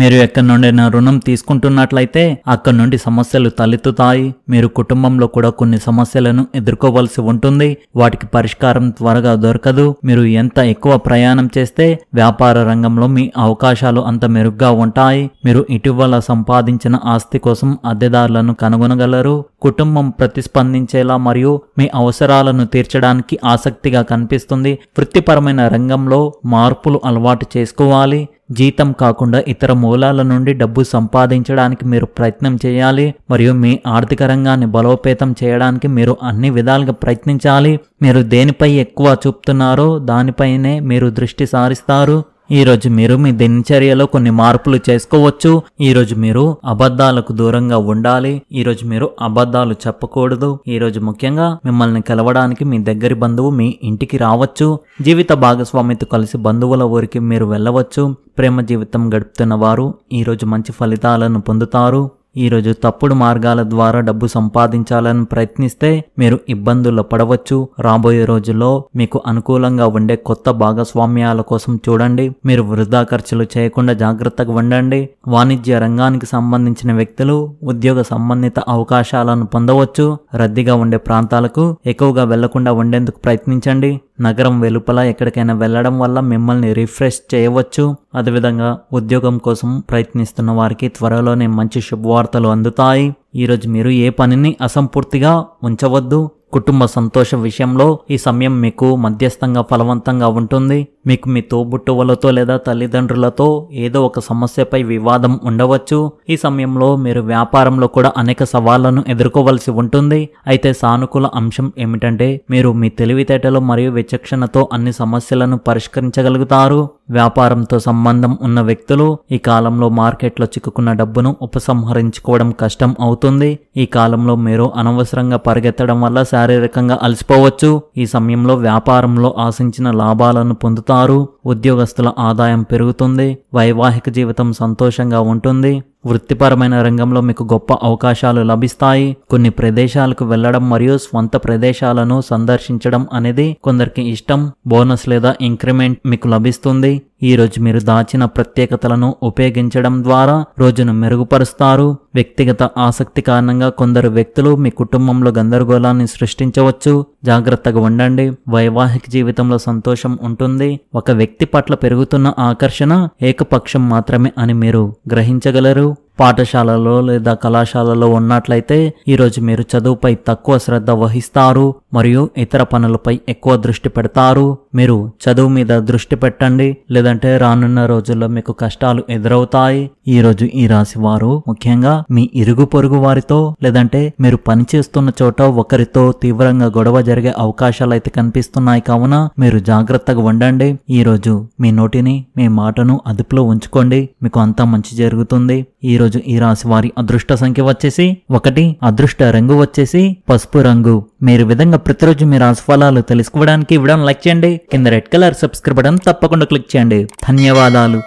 మీరు ఎక్కడి నుండైనా రుణం తీసుకుంటున్నట్లయితే అక్కడి నుండి సమస్యలు తలెత్తుతాయి మీరు కుటుంబంలో కూడా కొన్ని సమస్యలను ఎదుర్కోవలసి ఉంటుంది వాటికి పరిష్కారం త్వరగా దొరకదు మీరు ఎంత ఎక్కువ ప్రయాణం చేస్తే వ్యాపార రంగంలో మీ అవకాశాలు అంత మెరుగ్గా ఉంటాయి మీరు ఇటీవల సంపాదించిన ఆస్తి కోసం అద్దెదారులను కనుగొనగలరు కుటుంబం ప్రతిస్పందించేలా మరియు మీ అవసరాలను తీర్చడానికి ఆసక్తిగా కనిపిస్తుంది వృత్తిపరమైన రంగంలో మార్పులు అలవాటు చేసుకోవాలి జీతం కాకుండా ఇతర మూలాల నుండి డబ్బు సంపాదించడానికి మీరు ప్రయత్నం చేయాలి మరియు మీ ఆర్థిక రంగాన్ని బలోపేతం చేయడానికి మీరు అన్ని విధాలుగా ప్రయత్నించాలి మీరు దేనిపై ఎక్కువ చూపుతున్నారో దానిపైనే మీరు దృష్టి సారిస్తారు ఈరోజు మీరు మీ దినచర్యలో కొన్ని మార్పులు చేసుకోవచ్చు ఈరోజు మీరు అబద్ధాలకు దూరంగా ఉండాలి ఈరోజు మీరు అబద్ధాలు చెప్పకూడదు ఈరోజు ముఖ్యంగా మిమ్మల్ని కలవడానికి మీ దగ్గరి బంధువు మీ ఇంటికి రావచ్చు జీవిత భాగస్వామితో కలిసి బంధువుల ఊరికి మీరు వెళ్ళవచ్చు ప్రేమ జీవితం గడుపుతున్న వారు ఈరోజు మంచి ఫలితాలను పొందుతారు ఈరోజు తప్పుడు మార్గాల ద్వారా డబ్బు సంపాదించాలని ప్రయత్నిస్తే మీరు ఇబ్బందుల్లో పడవచ్చు రాబోయే రోజుల్లో మీకు అనుకూలంగా ఉండే కొత్త భాగస్వామ్యాల కోసం చూడండి మీరు వృధా ఖర్చులు చేయకుండా జాగ్రత్తగా ఉండండి వాణిజ్య రంగానికి సంబంధించిన వ్యక్తులు ఉద్యోగ సంబంధిత అవకాశాలను పొందవచ్చు రద్దీగా ఉండే ప్రాంతాలకు ఎక్కువగా వెళ్లకుండా ఉండేందుకు ప్రయత్నించండి నగరం వెలుపల ఎక్కడికైనా వెళ్ళడం వల్ల మిమ్మల్ని రిఫ్రెష్ చేయవచ్చు అదేవిధంగా ఉద్యోగం కోసం ప్రయత్నిస్తున్న వారికి త్వరలోనే మంచి శుభవార్తలు అందుతాయి ఈరోజు మీరు ఏ పనిని అసంపూర్తిగా ఉంచవద్దు కుటుంబ సంతోష విషయంలో ఈ సమయం మీకు మధ్యస్థంగా ఫలవంతంగా ఉంటుంది మీకు మీ తోబుట్టువులతో లేదా తల్లిదండ్రులతో ఏదో ఒక సమస్యపై వివాదం ఉండవచ్చు ఈ సమయంలో మీరు వ్యాపారంలో కూడా అనేక సవాళ్లను ఎదుర్కోవలసి ఉంటుంది అయితే సానుకూల అంశం ఏమిటంటే మీరు మీ తెలివితేటలు మరియు విచక్షణతో అన్ని సమస్యలను పరిష్కరించగలుగుతారు వ్యాపారంతో సంబంధం ఉన్న వ్యక్తులు ఈ కాలంలో మార్కెట్లో చిక్కుకున్న డబ్బును ఉపసంహరించుకోవడం కష్టం అవుతుంది ఈ కాలంలో మీరు అనవసరంగా పరిగెత్తడం వల్ల శారీరకంగా అలసిపోవచ్చు ఈ సమయంలో వ్యాపారంలో ఆశించిన లాభాలను పొందుతారు కారు ఉద్యోగస్తుల ఆదాయం పెరుగుతుంది వైవాహిక జీవితం సంతోషంగా ఉంటుంది వృత్తిపరమైన రంగంలో మీకు గొప్ప అవకాశాలు లభిస్తాయి కొన్ని ప్రదేశాలకు వెళ్లడం మరియు స్వంత ప్రదేశాలను సందర్శించడం అనేది కొందరికి ఇష్టం బోనస్ లేదా ఇంక్రిమెంట్ మీకు లభిస్తుంది ఈ రోజు మీరు దాచిన ప్రత్యేకతలను ఉపయోగించడం ద్వారా రోజును మెరుగుపరుస్తారు వ్యక్తిగత ఆసక్తి కారణంగా కొందరు వ్యక్తులు మీ కుటుంబంలో గందరగోళాన్ని సృష్టించవచ్చు జాగ్రత్తగా ఉండండి వైవాహిక జీవితంలో సంతోషం ఉంటుంది ఒక వ్యక్తి పట్ల పెరుగుతున్న ఆకర్షణ ఏకపక్షం మాత్రమే అని మీరు గ్రహించగలరు Hello పాఠశాలలో లేదా కళాశాలలో ఉన్నట్లయితే ఈరోజు మీరు చదువుపై తక్కువ శ్రద్ధ వహిస్తారు మరియు ఇతర పనులపై ఎక్కువ దృష్టి పెడతారు మీరు చదువు మీద దృష్టి పెట్టండి లేదంటే రానున్న రోజుల్లో మీకు కష్టాలు ఎదురవుతాయి ఈరోజు ఈ రాశి వారు ముఖ్యంగా మీ ఇరుగు పొరుగు వారితో లేదంటే మీరు పనిచేస్తున్న చోట ఒకరితో తీవ్రంగా గొడవ జరిగే అవకాశాలు అయితే కనిపిస్తున్నాయి కావున మీరు జాగ్రత్తగా ఉండండి ఈరోజు మీ నోటిని మీ మాటను అదుపులో ఉంచుకోండి మీకు అంతా మంచి జరుగుతుంది ఈరోజు ఈరోజు ఈ రాశి వారి అదృష్ట సంఖ్య వచ్చేసి ఒకటి అదృష్ట రంగు వచ్చేసి పసుపు రంగు మీరు విధంగా ప్రతిరోజు మీ రాశి ఫలాలు తెలుసుకోవడానికి ఇవ్వడం లైక్ చేయండి కింద రెడ్ కలర్ సబ్స్క్రైబ్ బటన్ తప్పకుండా క్లిక్ చేయండి ధన్యవాదాలు